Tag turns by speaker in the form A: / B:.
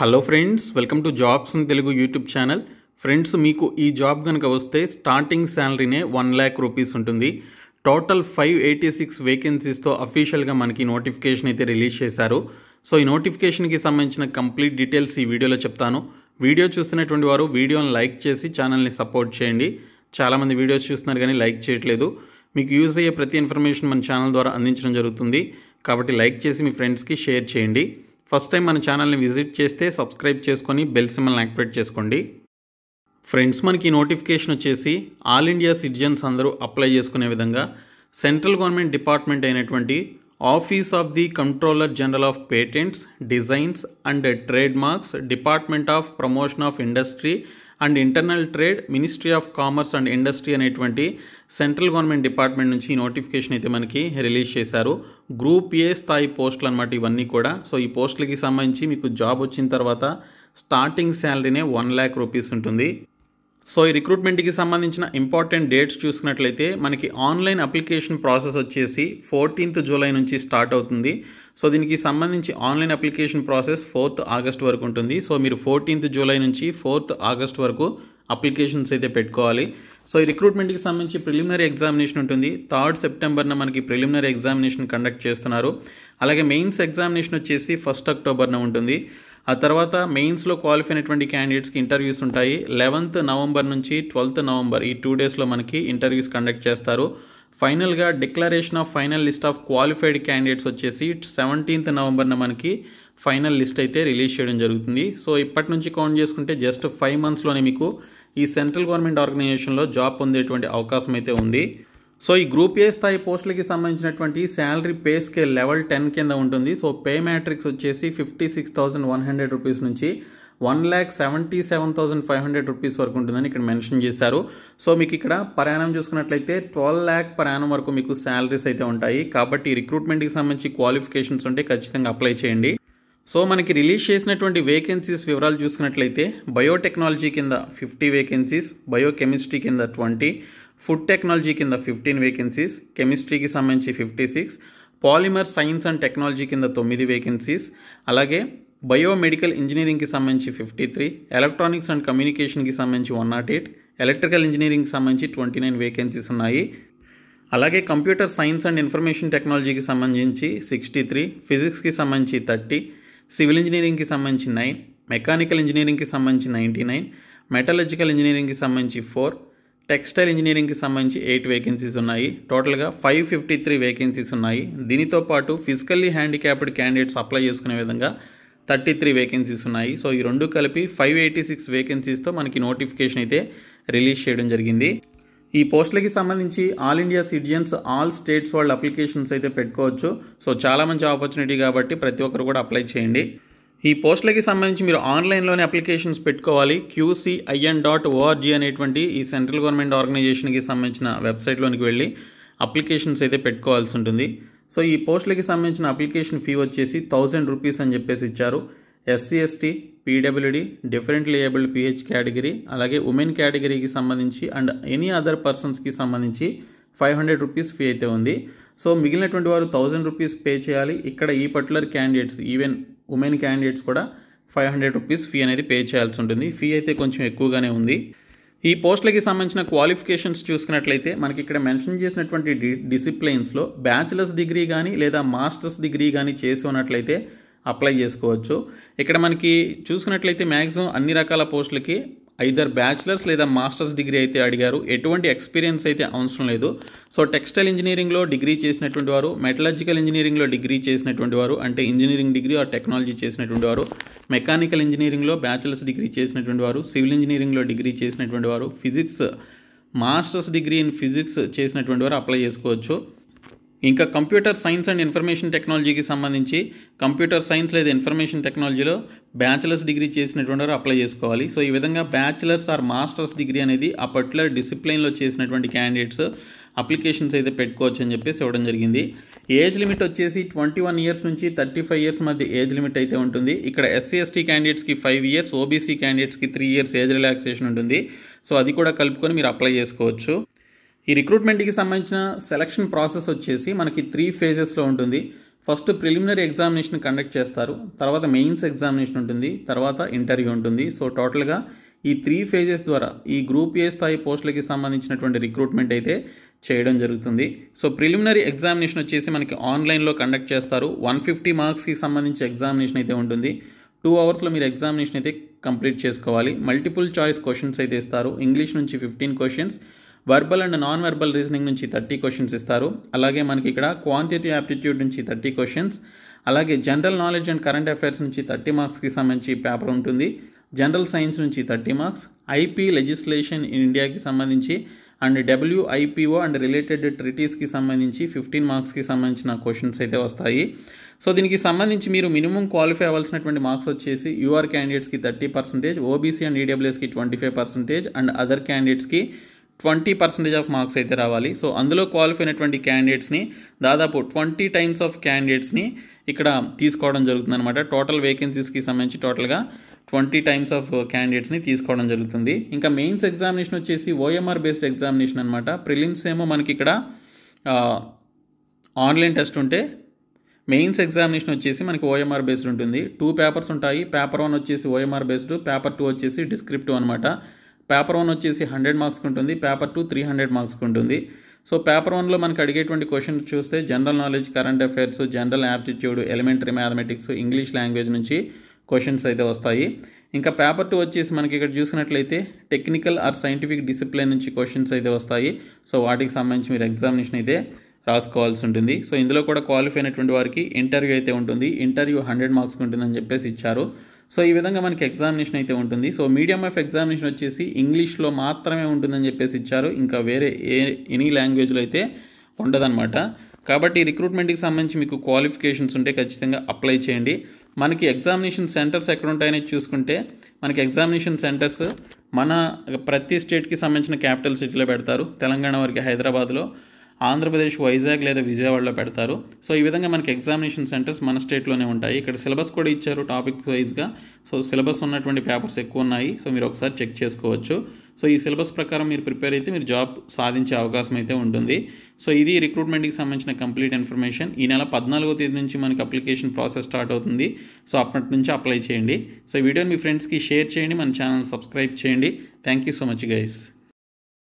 A: hello friends welcome to jobs in Telugu YouTube channel friends మీకు ఈ job కనుక వస్తే స్టార్టింగ్ శాలరీనే వన్ ల్యాక్ రూపీస్ ఉంటుంది టోటల్ ఫైవ్ ఎయిటీ సిక్స్ వేకెన్సీస్తో అఫీషియల్గా మనకి నోటిఫికేషన్ అయితే రిలీజ్ చేశారు సో ఈ నోటిఫికేషన్కి సంబంధించిన కంప్లీట్ డీటెయిల్స్ ఈ వీడియోలో చెప్తాను వీడియో చూస్తున్నటువంటి వారు వీడియోని లైక్ చేసి ఛానల్ని సపోర్ట్ చేయండి చాలామంది వీడియోస్ చూస్తున్నారు కానీ లైక్ చేయట్లేదు మీకు యూజ్ అయ్యే ప్రతి ఇన్ఫర్మేషన్ మన ఛానల్ ద్వారా అందించడం జరుగుతుంది కాబట్టి లైక్ చేసి మీ ఫ్రెండ్స్కి షేర్ చేయండి ఫస్ట్ టైం మన ఛానల్ని విజిట్ చేస్తే సబ్స్క్రైబ్ చేసుకొని బెల్ సిమ్మల్ని యాక్టివేట్ చేసుకోండి ఫ్రెండ్స్ మనకి నోటిఫికేషన్ వచ్చేసి ఆల్ ఇండియా సిటిజన్స్ అందరూ అప్లై చేసుకునే విధంగా సెంట్రల్ గవర్నమెంట్ డిపార్ట్మెంట్ అయినటువంటి office of the controller general of patents designs and trade marks department of promotion of industry and internal trade ministry of commerce and industry అనేటువంటి central government department నుంచి notification అయితే మనకి release చేశారు group A స్థాయి పోస్టులు అనమాట ఇవన్నీ కూడా సో ఈ పోస్టులకి సంబంధించి మీకు జాబ్ వచ్చిన తర్వాత స్టార్టింగ్ శాలరీనే వన్ ల్యాక్ రూపీస్ ఉంటుంది సో ఈ రిక్రూట్మెంట్కి సంబంధించిన ఇంపార్టెంట్ డేట్స్ చూసుకున్నట్లయితే మనకి ఆన్లైన్ అప్లికేషన్ ప్రాసెస్ వచ్చేసి ఫోర్టీన్త్ జూలై నుంచి స్టార్ట్ అవుతుంది సో దీనికి సంబంధించి online application process fourth August వరకు ఉంటుంది సో మీరు ఫోర్టీన్త్ జూలై నుంచి ఫోర్త్ ఆగస్ట్ వరకు అప్లికేషన్స్ అయితే పెట్టుకోవాలి సో ఈ రిక్రూట్మెంట్కి సంబంధించి ప్రిలిమినరీ ఎగ్జామినేషన్ ఉంటుంది థర్డ్ సెప్టెంబర్న మనకి ప్రిలిమినరీ ఎగ్జామినేషన్ కండక్ట్ చేస్తున్నారు అలాగే మెయిన్స్ ఎగ్జామినేషన్ వచ్చేసి ఫస్ట్ అక్టోబర్న ఉంటుంది ఆ తర్వాత మెయిన్స్లో క్వాలిఫై అయినటువంటి క్యాండిడేట్స్కి ఇంటర్వ్యూస్ ఉంటాయి లెవెన్త్ నవంబర్ నుంచి ట్వెల్త్ నవంబర్ ఈ టూ డేస్లో మనకి ఇంటర్వ్యూస్ కండక్ట్ చేస్తారు ఫైనల్గా declaration of final list of qualified candidates వచ్చేసి సెవెంటీన్త్ నవంబర్న మనకి ఫైనల్ లిస్ట్ అయితే రిలీజ్ చేయడం జరుగుతుంది సో ఇప్పటి నుంచి కౌంట్ చేసుకుంటే జస్ట్ ఫైవ్ మంత్స్లోనే మీకు ఈ సెంట్రల్ గవర్నమెంట్ ఆర్గనైజేషన్లో జాబ్ పొందేటువంటి అవకాశం అయితే ఉంది సో ఈ గ్రూప్ ఏ స్థాయి పోస్టులకి సంబంధించినటువంటి salary pay scale level ten కింద ఉంటుంది సో పే మ్యాట్రిక్స్ వచ్చేసి fifty six thousand one hundred rupees నుంచి one lakh seventy seven thousand five hundred rupees వరకు ఉంటుందని ఇక్కడ మెన్షన్ చేశారు సో మీకు ఇక్కడ ప్రయాణం చూసుకున్నట్లయితే ట్వెల్వ్ ల్యాక్ ప్రయాణం వరకు మీకు శాలరీస్ అయితే ఉంటాయి కాబట్టి రిక్రూట్మెంట్కి సంబంధించి క్వాలిఫికేషన్స్ ఉంటే ఖచ్చితంగా అప్లై చేయండి సో మనకి రిలీజ్ చేసినటువంటి వేకెన్సీస్ వివరాలు చూసుకున్నట్లయితే బయోటెక్నాలజీ కింద ఫిఫ్టీ వేకెన్సీస్ బయోకెమిస్ట్రీ కింద ట్వంటీ ఫుడ్ టెక్నాలజీ కింద ఫిఫ్టీన్ వేకెన్సీస్ కెమిస్ట్రీకి సంబంధించి fifty six polymer science and technology కింద తొమ్మిది వేకెన్సీస్ అలాగే బయోమెడికల్ ఇంజనీరింగ్కి సంబంధించి ఫిఫ్టీ త్రీ ఎలక్ట్రానిక్స్ అండ్ కమ్యూనికేషన్కి సంబంధించి వన్ నాట్ ఎయిట్ ఎలక్ట్రికల్ ఇంజనీరింగ్కి సంబంధించి ట్వంటీ నైన్ వేకెన్సీస్ ఉన్నాయి అలాగే కంప్యూటర్ సైన్స్ అండ్ ఇన్ఫర్మేషన్ టెక్నాలజీకి సంబంధించి సిక్స్టీ త్రీ ఫిజిక్స్కి సంబంధించి థర్టీ సివిల్ ఇంజనీరింగ్కి సంబంధించి నైన్ మెకానికల్ ఇంజనీరింగ్కి సంబంధించి నైంటీ నైన్ మెటలజికల్ ఇంజనీరింగ్కి సంబంధించి ఫోర్ టెక్స్టైల్ ఇంజనీరింగ్కి సంబంధించి ఎయిట్ వేకెన్సీస్ ఉన్నాయి టోటల్గా ఫైవ్ ఫిఫ్టీ త్రీ వేకెన్సీస్ ఉన్నాయి దీనితో పాటు ఫిజికల్లీ హ్యాండిక్యాప్డ్ క్యాండిడేట్స్ అప్లై చేసుకునే విధంగా థర్టీ త్రీ వేకెన్సీస్ ఉన్నాయి సో ఈ రెండు కలిపి ఫైవ్ ఎయిటీ సిక్స్ వేకెన్సీస్తో మనకి నోటిఫికేషన్ అయితే రిలీజ్ చేయడం జరిగింది ఈ పోస్టులకి సంబంధించి all India citizens all states వాళ్ళ అప్లికేషన్స్ అయితే పెట్టుకోవచ్చు సో చాలా మంచి ఆపర్చునిటీ కాబట్టి ప్రతి ఒక్కరు కూడా అప్లై చేయండి ఈ పోస్టులకి సంబంధించి మీరు ఆన్లైన్లోనే అప్లికేషన్స్ పెట్టుకోవాలి క్యూసీఐఎన్ డాట్ ఓఆర్జీ అనేటువంటి ఈ సెంట్రల్ గవర్నమెంట్ ఆర్గనైజేషన్కి సంబంధించిన వెబ్సైట్లోనికి వెళ్ళి అప్లికేషన్స్ అయితే పెట్టుకోవాల్సి ఉంటుంది సో ఈ పోస్టులకి సంబంధించిన అప్లికేషన్ ఫీ వచ్చేసి థౌజండ్ రూపీస్ అని చెప్పేసి ఇచ్చారు SC ST PWD differently abled PH category అలాగే ఉమెన్ కేటగిరీకి సంబంధించి అండ్ ఎనీ అదర్ పర్సన్స్కి సంబంధించి ఫైవ్ హండ్రెడ్ రూపీస్ ఫీ అయితే ఉంది సో మిగిలినటువంటి వారు థౌజండ్ రూపీస్ పే చేయాలి ఇక్కడ ఈ particular candidates even women candidates కూడా ఫైవ్ హండ్రెడ్ రూపీస్ ఫీ అనేది పే చేయాల్సి ఉంటుంది ఫీ అయితే కొంచెం ఎక్కువగానే ఉంది ఈ పోస్టులకి సంబంధించిన క్వాలిఫికేషన్స్ చూసుకున్నట్లయితే మనకి ఇక్కడ మెన్షన్ చేసినటువంటి డి డిసిప్లైన్స్లో బ్యాచిలర్స్ డిగ్రీ కానీ లేదా మాస్టర్స్ డిగ్రీ కానీ చేసి ఉన్నట్లయితే అప్లై చేసుకోవచ్చు ఇక్కడ మనకి చూసుకున్నట్లయితే మ్యాక్సిమం అన్ని రకాల పోస్టులకి ఐదర్ బ్యాచిలర్స్ లేదా మాస్టర్స్ డిగ్రీ అయితే అడిగారు ఎటువంటి ఎక్స్పీరియన్స్ అయితే అవసరం లేదు సో టెక్స్టైల్ ఇంజనీరింగ్లో డిగ్రీ చేసినటువంటి వారు మెటలాజికల్ ఇంజనీరింగ్లో డిగ్రీ చేసినటువంటి వారు అంటే ఇంజనీరింగ్ డిగ్రీ ఆర్ టెక్నాలజీ చేసినటువంటి వారు మెకానికల్ ఇంజనీరింగ్లో బ్యాచిలర్స్ డిగ్రీ చేసినటువంటి వారు సివిల్ ఇంజనీరింగ్లో డిగ్రీ చేసినటువంటి వారు physics masters degree in physics చేసినటువంటి వారు అప్లై చేసుకోవచ్చు ఇంకా కంప్యూటర్ సైన్స్ అండ్ ఇన్ఫర్మేషన్ టెక్నాలజీకి సంబంధించి కంప్యూటర్ సైన్స్ లేదా ఇన్ఫర్మేషన్ టెక్నాలజీలో బ్యాచిలర్స్ డిగ్రీ చేసినటువంటి వారు అప్లై చేసుకోవాలి సో ఈ విధంగా బ్యాచిలర్స్ ఆర్ మాస్టర్స్ డిగ్రీ అనేది ఆ పర్టికులర్ డిసిప్లైన్లో చేసినటువంటి క్యాండిడేట్స్ అప్లికేషన్స్ అయితే పెట్టుకోవచ్చు అని చెప్పేసి ఇవ్వడం జరిగింది ఏజ్ లిమిట్ వచ్చేసి ట్వంటీ వన్ ఇయర్స్ నుంచి థర్టీ ఫైవ్ ఇయర్స్ మధ్య ఏజ్ లిమిట్ అయితే ఉంటుంది ఇక్కడ ఎస్సీ ఎస్టీ క్యాండిడేట్స్కి ఫైవ్ ఇయర్స్ ఓబీసీ క్యాండిడేట్స్కి త్రీ ఇయర్స్ ఏజ్ రిలాక్సేషన్ ఉంటుంది సో అది కూడా కలుపుకొని మీరు అప్లై చేసుకోవచ్చు ఈ రిక్రూట్మెంట్కి సంబంధించిన సెలక్షన్ ప్రాసెస్ వచ్చేసి మనకి త్రీ ఫేజెస్లో ఉంటుంది ఫస్ట్ ప్రిలిమినరీ ఎగ్జామినేషన్ కండక్ట్ చేస్తారు తర్వాత మెయిన్స్ ఎగ్జామినేషన్ ఉంటుంది తర్వాత ఇంటర్వ్యూ ఉంటుంది సో టోటల్గా ఈ త్రీ ఫేజెస్ ద్వారా ఈ గ్రూప్ ఏ స్థాయి పోస్టులకి సంబంధించినటువంటి రిక్రూట్మెంట్ అయితే చేయడం జరుగుతుంది సో ప్రిలిమినరీ ఎగ్జామినేషన్ వచ్చేసి మనకి ఆన్లైన్లో కండక్ట్ చేస్తారు వన్ ఫిఫ్టీ మార్క్స్కి సంబంధించి ఎగ్జామినేషన్ అయితే ఉంటుంది టూ అవర్స్లో మీరు ఎగ్జామినేషన్ అయితే కంప్లీట్ చేసుకోవాలి మల్టిపుల్ చాయిస్ క్వశ్చన్స్ అయితే ఇస్తారు ఇంగ్లీష్ నుంచి fifteen questions verbal and non verbal reasoning నుంచి థర్టీ క్వశ్చన్స్ ఇస్తారు అలాగే మనకి ఇక్కడ క్వాంటిటీ యాప్టిట్యూడ్ నుంచి థర్టీ క్వశ్చన్స్ అలాగే general knowledge and current affairs నుంచి థర్టీ మార్క్స్కి సంబంధించి పేపర్ ఉంటుంది జనరల్ సైన్స్ నుంచి thirty marks IP legislation in ఇండియాకి సంబంధించి అండ్ డబ్ల్యూఐపిఓ అండ్ రిలేటెడ్ ట్రిటీస్కి సంబంధించి ఫిఫ్టీన్ మార్క్స్కి సంబంధించిన క్వశ్చన్స్ అయితే వస్తాయి సో దీనికి సంబంధించి మీరు మినిమం క్వాలిఫై అవ్వాల్సినటువంటి మార్క్స్ వచ్చేసి యూఆర్ క్యాండిడేట్స్కి థర్టీ పర్సెంటేజ్ ఓబీసీ అండ్ ఈడబ్ల్యూఎస్కి twenty five percentage and other క్యాండిడేట్స్కి ట్వంటీ పర్సెంటేజ్ ఆఫ్ మార్క్స్ అయితే రావాలి సో అందులో క్వాలిఫై అయినటువంటి క్యాండిడేట్స్ని దాదాపు ట్వంటీ టైమ్స్ ఆఫ్ క్యాండిడేట్స్ని ఇక్కడ తీసుకోవడం జరుగుతుంది అనమాట టోటల్ వేకెన్సీస్కి సంబంధించి టోటల్గా ట్వంటీ టైమ్స్ ఆఫ్ క్యాండిడేట్స్ని తీసుకోవడం జరుగుతుంది ఇంకా మెయిన్స్ ఎగ్జామినేషన్ వచ్చేసి ఓఎంఆర్ బేస్డ్ ఎగ్జామినేషన్ అనమాట ప్రిలిమ్స్ ఏమో మనకి ఇక్కడ ఆన్లైన్ టెస్ట్ ఉంటే మెయిన్స్ ఎగ్జామినేషన్ వచ్చేసి మనకి ఓఎంఆర్ బేస్డ్ ఉంటుంది టూ పేపర్స్ ఉంటాయి పేపర్ వన్ వచ్చేసి ఓఎంఆర్ బేస్డ్ పేపర్ టూ వచ్చేసి డిస్క్రిప్టివ్ అనమాట పేపర్ వన్ వచ్చేసి హండ్రెడ్ మార్క్స్కి ఉంటుంది పేపర్ టూ త్రీ హండ్రెడ్ మార్క్స్కి ఉంటుంది సో పేపర్ వన్లో మనకు అడిగేటువంటి క్వశ్చన్ చూస్తే general knowledge current affairs general aptitude elementary mathematics English language నుంచి క్వశ్చన్స్ అయితే వస్తాయి ఇంకా పేపర్ టూ వచ్చేసి మనకి ఇక్కడ చూసినట్లయితే టెక్నికల్ ఆర్ సైంటిఫిక్ డిసిప్లిన్ నుంచి క్వశ్చన్స్ అయితే వస్తాయి సో వాటికి సంబంధించి మీరు ఎగ్జామినేషన్ అయితే రాసుకోవాల్సి ఉంటుంది సో ఇందులో కూడా క్వాలిఫై అయినటువంటి వారికి ఇంటర్వ్యూ అయితే ఉంటుంది ఇంటర్వ్యూ హండ్రెడ్ మార్క్స్కి ఉంటుందని చెప్పేసి ఇచ్చారు సో ఈ విధంగా మనకి ఎగ్జామినేషన్ అయితే ఉంటుంది సో మీడియం ఆఫ్ ఎగ్జామినేషన్ వచ్చేసి ఇంగ్లీష్లో మాత్రమే ఉంటుందని చెప్పేసి ఇచ్చారు ఇంకా వేరే ఏ ఎనీ లాంగ్వేజ్లో అయితే ఉండదన్నమాట కాబట్టి రిక్రూట్మెంట్కి సంబంధించి మీకు క్వాలిఫికేషన్స్ ఉంటే ఖచ్చితంగా అప్లై చేయండి మనకి ఎగ్జామినేషన్ సెంటర్స్ ఎక్కడ ఉంటాయనేది చూసుకుంటే మనకి ఎగ్జామినేషన్ సెంటర్స్ మన ప్రతి స్టేట్కి సంబంధించిన క్యాపిటల్ సిటీలో పెడతారు తెలంగాణ వారికి హైదరాబాద్లో ఆంధ్రప్రదేశ్ వైజాగ్ లేదా విజయవాడలో పెడతారు సో ఈ విధంగా మనకి ఎగ్జామినేషన్ సెంటర్స్ మన స్టేట్లోనే ఉంటాయి ఇక్కడ సిలబస్ కూడా ఇచ్చారు టాపిక్ వైజ్గా సో సిలబస్ ఉన్నటువంటి పేపర్స్ ఎక్కువ ఉన్నాయి సో మీరు ఒకసారి చెక్ చేసుకోవచ్చు సో ఈ సిలబస్ ప్రకారం మీరు ప్రిపేర్ అయితే మీరు జాబ్ సాధించే అవకాశం అయితే ఉంటుంది సో ఇది రిక్రూట్మెంట్కి సంబంధించిన కంప్లీట్ ఇన్ఫర్మేషన్ ఈ నెల పద్నాలుగో తేదీ నుంచి మనకి అప్లికేషన్ ప్రాసెస్ స్టార్ట్ అవుతుంది సో అప్పటి నుంచి అప్లై చేయండి సో వీడియోని మీ ఫ్రెండ్స్కి షేర్ చేయండి మన ఛానల్ సబ్స్క్రైబ్ చేయండి thank you so much guys